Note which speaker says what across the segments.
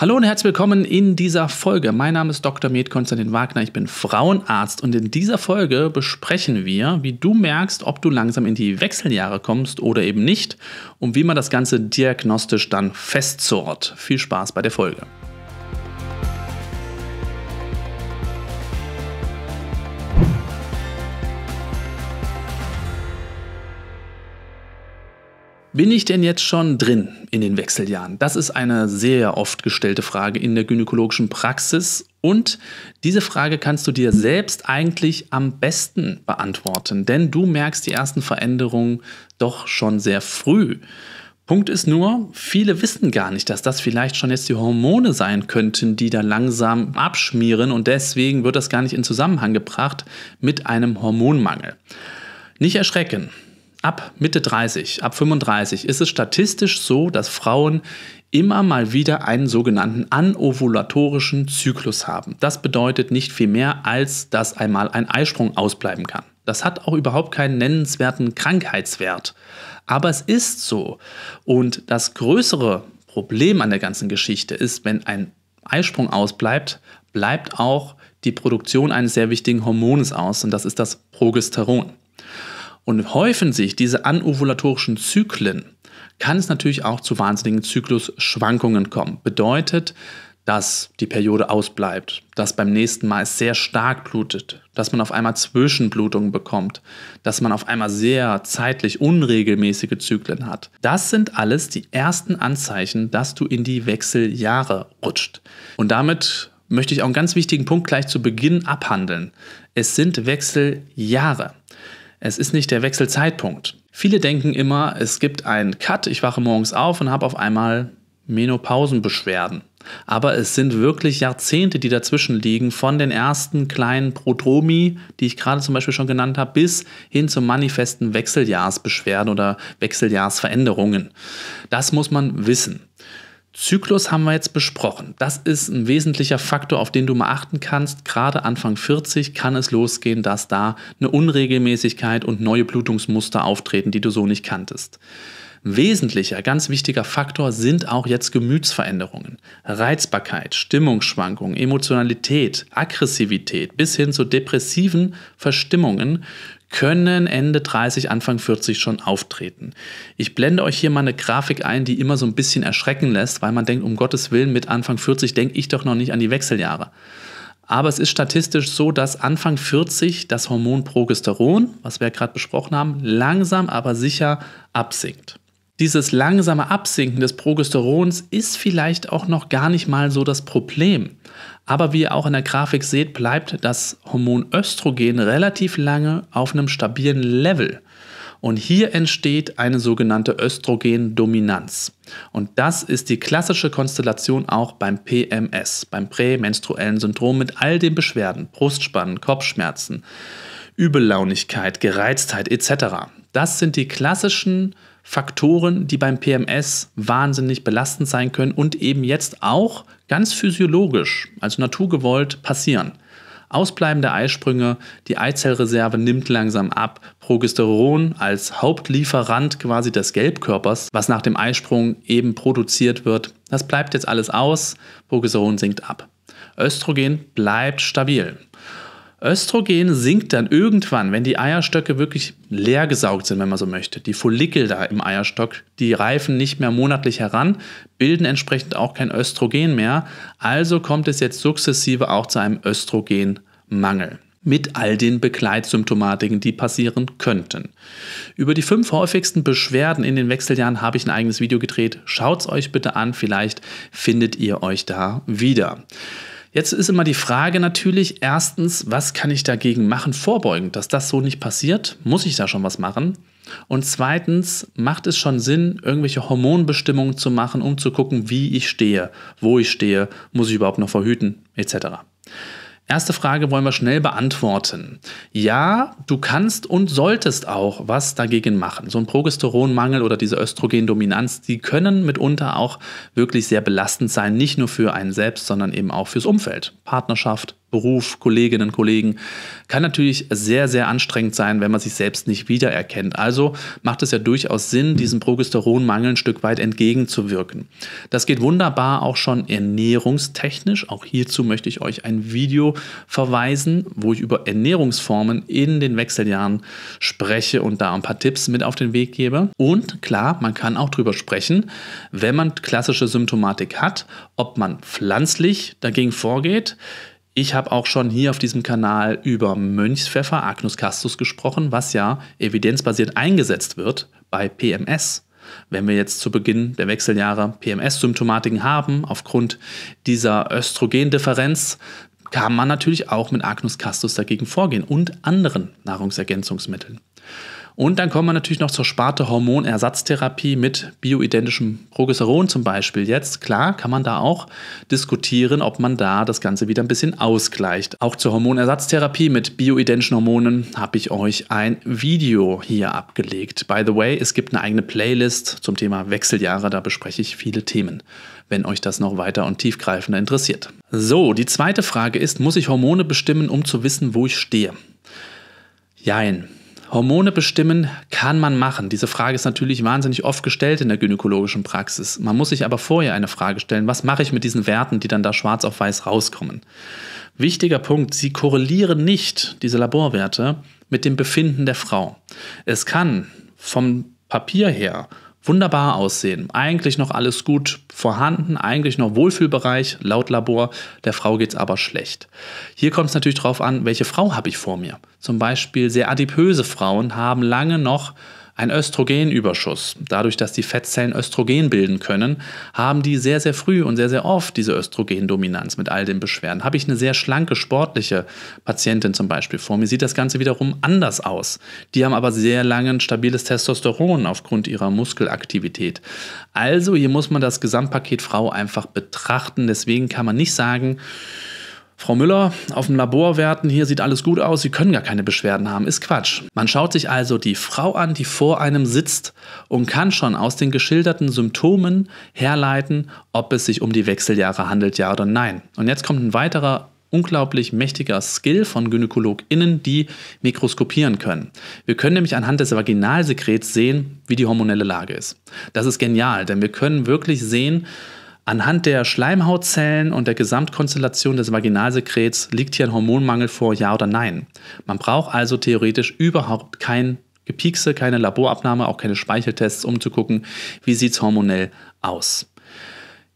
Speaker 1: Hallo und herzlich willkommen in dieser Folge. Mein Name ist Dr. Med Konstantin Wagner, ich bin Frauenarzt und in dieser Folge besprechen wir, wie du merkst, ob du langsam in die Wechseljahre kommst oder eben nicht und wie man das Ganze diagnostisch dann festzurrt. Viel Spaß bei der Folge. Bin ich denn jetzt schon drin in den Wechseljahren? Das ist eine sehr oft gestellte Frage in der gynäkologischen Praxis und diese Frage kannst du dir selbst eigentlich am besten beantworten, denn du merkst die ersten Veränderungen doch schon sehr früh. Punkt ist nur, viele wissen gar nicht, dass das vielleicht schon jetzt die Hormone sein könnten, die da langsam abschmieren und deswegen wird das gar nicht in Zusammenhang gebracht mit einem Hormonmangel. Nicht erschrecken ab Mitte 30, ab 35 ist es statistisch so, dass Frauen immer mal wieder einen sogenannten anovulatorischen Zyklus haben. Das bedeutet nicht viel mehr, als dass einmal ein Eisprung ausbleiben kann. Das hat auch überhaupt keinen nennenswerten Krankheitswert. Aber es ist so. Und das größere Problem an der ganzen Geschichte ist, wenn ein Eisprung ausbleibt, bleibt auch die Produktion eines sehr wichtigen Hormones aus und das ist das Progesteron. Und häufen sich diese anovulatorischen Zyklen, kann es natürlich auch zu wahnsinnigen Zyklusschwankungen kommen. Bedeutet, dass die Periode ausbleibt, dass beim nächsten Mal es sehr stark blutet, dass man auf einmal Zwischenblutungen bekommt, dass man auf einmal sehr zeitlich unregelmäßige Zyklen hat. Das sind alles die ersten Anzeichen, dass du in die Wechseljahre rutscht. Und damit möchte ich auch einen ganz wichtigen Punkt gleich zu Beginn abhandeln. Es sind Wechseljahre. Es ist nicht der Wechselzeitpunkt. Viele denken immer, es gibt einen Cut, ich wache morgens auf und habe auf einmal Menopausenbeschwerden. Aber es sind wirklich Jahrzehnte, die dazwischen liegen, von den ersten kleinen Prodromi, die ich gerade zum Beispiel schon genannt habe, bis hin zu manifesten Wechseljahrsbeschwerden oder Wechseljahrsveränderungen. Das muss man wissen. Zyklus haben wir jetzt besprochen. Das ist ein wesentlicher Faktor, auf den du mal achten kannst. Gerade Anfang 40 kann es losgehen, dass da eine Unregelmäßigkeit und neue Blutungsmuster auftreten, die du so nicht kanntest. Wesentlicher, ganz wichtiger Faktor sind auch jetzt Gemütsveränderungen. Reizbarkeit, Stimmungsschwankungen, Emotionalität, Aggressivität bis hin zu depressiven Verstimmungen können Ende 30, Anfang 40 schon auftreten. Ich blende euch hier mal eine Grafik ein, die immer so ein bisschen erschrecken lässt, weil man denkt, um Gottes Willen, mit Anfang 40 denke ich doch noch nicht an die Wechseljahre. Aber es ist statistisch so, dass Anfang 40 das Hormon Progesteron, was wir ja gerade besprochen haben, langsam aber sicher absinkt dieses langsame Absinken des Progesterons ist vielleicht auch noch gar nicht mal so das Problem. Aber wie ihr auch in der Grafik seht, bleibt das Hormon Östrogen relativ lange auf einem stabilen Level. Und hier entsteht eine sogenannte Östrogendominanz. Und das ist die klassische Konstellation auch beim PMS, beim prämenstruellen Syndrom mit all den Beschwerden, Brustspannen, Kopfschmerzen, Übellaunigkeit, Gereiztheit etc. Das sind die klassischen äh, Faktoren, die beim PMS wahnsinnig belastend sein können und eben jetzt auch ganz physiologisch, also naturgewollt, passieren. Ausbleibende Eisprünge, die Eizellreserve nimmt langsam ab. Progesteron als Hauptlieferant quasi des Gelbkörpers, was nach dem Eisprung eben produziert wird, das bleibt jetzt alles aus. Progesteron sinkt ab. Östrogen bleibt stabil. Östrogen sinkt dann irgendwann, wenn die Eierstöcke wirklich leer gesaugt sind, wenn man so möchte. Die Follikel da im Eierstock, die reifen nicht mehr monatlich heran, bilden entsprechend auch kein Östrogen mehr. Also kommt es jetzt sukzessive auch zu einem Östrogenmangel mit all den Begleitsymptomatiken, die passieren könnten. Über die fünf häufigsten Beschwerden in den Wechseljahren habe ich ein eigenes Video gedreht. Schaut es euch bitte an, vielleicht findet ihr euch da wieder. Jetzt ist immer die Frage natürlich, erstens, was kann ich dagegen machen, vorbeugend, dass das so nicht passiert? Muss ich da schon was machen? Und zweitens, macht es schon Sinn, irgendwelche Hormonbestimmungen zu machen, um zu gucken, wie ich stehe, wo ich stehe, muss ich überhaupt noch verhüten, etc. Erste Frage wollen wir schnell beantworten. Ja, du kannst und solltest auch was dagegen machen. So ein Progesteronmangel oder diese Östrogendominanz, die können mitunter auch wirklich sehr belastend sein, nicht nur für einen selbst, sondern eben auch fürs Umfeld, Partnerschaft, Beruf, Kolleginnen, Kollegen, kann natürlich sehr, sehr anstrengend sein, wenn man sich selbst nicht wiedererkennt. Also macht es ja durchaus Sinn, mhm. diesem Progesteronmangel ein Stück weit entgegenzuwirken. Das geht wunderbar auch schon ernährungstechnisch. Auch hierzu möchte ich euch ein Video verweisen, wo ich über Ernährungsformen in den Wechseljahren spreche und da ein paar Tipps mit auf den Weg gebe. Und klar, man kann auch drüber sprechen, wenn man klassische Symptomatik hat, ob man pflanzlich dagegen vorgeht, ich habe auch schon hier auf diesem Kanal über Mönchspfeffer Agnus castus gesprochen, was ja evidenzbasiert eingesetzt wird bei PMS. Wenn wir jetzt zu Beginn der Wechseljahre PMS-Symptomatiken haben, aufgrund dieser Östrogendifferenz, kann man natürlich auch mit Agnus castus dagegen vorgehen und anderen Nahrungsergänzungsmitteln. Und dann kommen wir natürlich noch zur Sparte Hormonersatztherapie mit bioidentischem Progesteron zum Beispiel. Jetzt, klar, kann man da auch diskutieren, ob man da das Ganze wieder ein bisschen ausgleicht. Auch zur Hormonersatztherapie mit bioidentischen Hormonen habe ich euch ein Video hier abgelegt. By the way, es gibt eine eigene Playlist zum Thema Wechseljahre, da bespreche ich viele Themen, wenn euch das noch weiter und tiefgreifender interessiert. So, die zweite Frage ist, muss ich Hormone bestimmen, um zu wissen, wo ich stehe? Jein. Hormone bestimmen kann man machen. Diese Frage ist natürlich wahnsinnig oft gestellt in der gynäkologischen Praxis. Man muss sich aber vorher eine Frage stellen, was mache ich mit diesen Werten, die dann da schwarz auf weiß rauskommen? Wichtiger Punkt, sie korrelieren nicht, diese Laborwerte, mit dem Befinden der Frau. Es kann vom Papier her wunderbar aussehen. Eigentlich noch alles gut vorhanden, eigentlich noch Wohlfühlbereich laut Labor, der Frau geht es aber schlecht. Hier kommt es natürlich darauf an, welche Frau habe ich vor mir. Zum Beispiel sehr adipöse Frauen haben lange noch ein Östrogenüberschuss. Dadurch, dass die Fettzellen Östrogen bilden können, haben die sehr, sehr früh und sehr, sehr oft diese Östrogendominanz mit all den Beschwerden. Habe ich eine sehr schlanke, sportliche Patientin zum Beispiel vor mir, sieht das Ganze wiederum anders aus. Die haben aber sehr lange ein stabiles Testosteron aufgrund ihrer Muskelaktivität. Also hier muss man das Gesamtpaket Frau einfach betrachten. Deswegen kann man nicht sagen, Frau Müller, auf dem Laborwerten hier sieht alles gut aus, Sie können gar keine Beschwerden haben, ist Quatsch. Man schaut sich also die Frau an, die vor einem sitzt und kann schon aus den geschilderten Symptomen herleiten, ob es sich um die Wechseljahre handelt, ja oder nein. Und jetzt kommt ein weiterer unglaublich mächtiger Skill von GynäkologInnen, die mikroskopieren können. Wir können nämlich anhand des Vaginalsekrets sehen, wie die hormonelle Lage ist. Das ist genial, denn wir können wirklich sehen, Anhand der Schleimhautzellen und der Gesamtkonstellation des Vaginalsekrets liegt hier ein Hormonmangel vor, ja oder nein. Man braucht also theoretisch überhaupt kein Gepiekse, keine Laborabnahme, auch keine Speicheltests, um zu gucken, wie sieht es hormonell aus.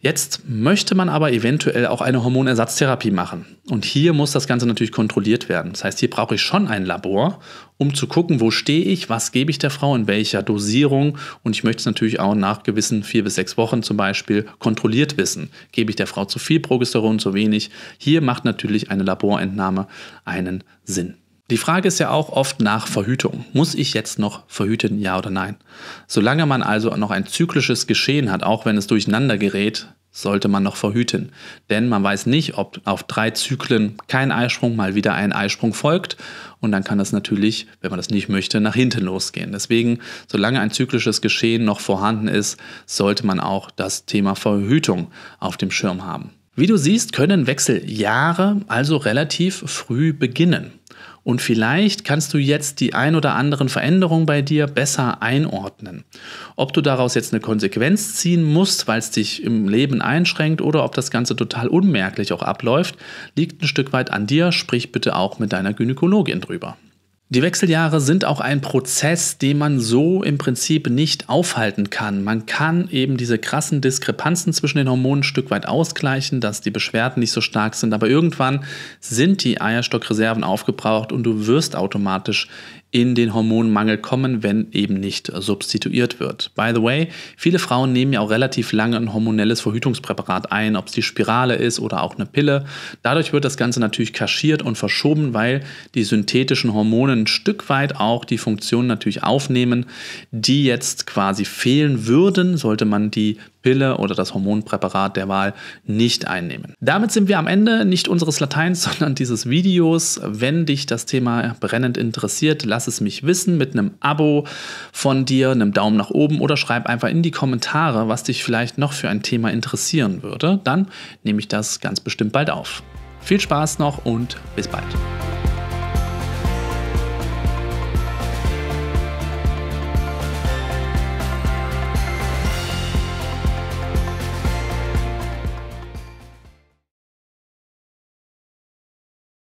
Speaker 1: Jetzt möchte man aber eventuell auch eine Hormonersatztherapie machen. Und hier muss das Ganze natürlich kontrolliert werden. Das heißt, hier brauche ich schon ein Labor, um zu gucken, wo stehe ich, was gebe ich der Frau, in welcher Dosierung. Und ich möchte es natürlich auch nach gewissen vier bis sechs Wochen zum Beispiel kontrolliert wissen. Gebe ich der Frau zu viel Progesteron, zu wenig? Hier macht natürlich eine Laborentnahme einen Sinn. Die Frage ist ja auch oft nach Verhütung. Muss ich jetzt noch verhüten, ja oder nein? Solange man also noch ein zyklisches Geschehen hat, auch wenn es durcheinander gerät, sollte man noch verhüten. Denn man weiß nicht, ob auf drei Zyklen kein Eisprung mal wieder ein Eisprung folgt. Und dann kann das natürlich, wenn man das nicht möchte, nach hinten losgehen. Deswegen, solange ein zyklisches Geschehen noch vorhanden ist, sollte man auch das Thema Verhütung auf dem Schirm haben. Wie du siehst, können Wechseljahre also relativ früh beginnen. Und vielleicht kannst du jetzt die ein oder anderen Veränderungen bei dir besser einordnen. Ob du daraus jetzt eine Konsequenz ziehen musst, weil es dich im Leben einschränkt oder ob das Ganze total unmerklich auch abläuft, liegt ein Stück weit an dir. Sprich bitte auch mit deiner Gynäkologin drüber. Die Wechseljahre sind auch ein Prozess, den man so im Prinzip nicht aufhalten kann. Man kann eben diese krassen Diskrepanzen zwischen den Hormonen ein Stück weit ausgleichen, dass die Beschwerden nicht so stark sind, aber irgendwann sind die Eierstockreserven aufgebraucht und du wirst automatisch in den Hormonmangel kommen, wenn eben nicht substituiert wird. By the way, viele Frauen nehmen ja auch relativ lange ein hormonelles Verhütungspräparat ein, ob es die Spirale ist oder auch eine Pille. Dadurch wird das Ganze natürlich kaschiert und verschoben, weil die synthetischen Hormone ein Stück weit auch die Funktion natürlich aufnehmen, die jetzt quasi fehlen würden, sollte man die Pille oder das Hormonpräparat der Wahl nicht einnehmen. Damit sind wir am Ende nicht unseres Lateins, sondern dieses Videos. Wenn dich das Thema brennend interessiert, lass es mich wissen mit einem Abo von dir, einem Daumen nach oben oder schreib einfach in die Kommentare, was dich vielleicht noch für ein Thema interessieren würde. Dann nehme ich das ganz bestimmt bald auf. Viel Spaß noch und bis bald.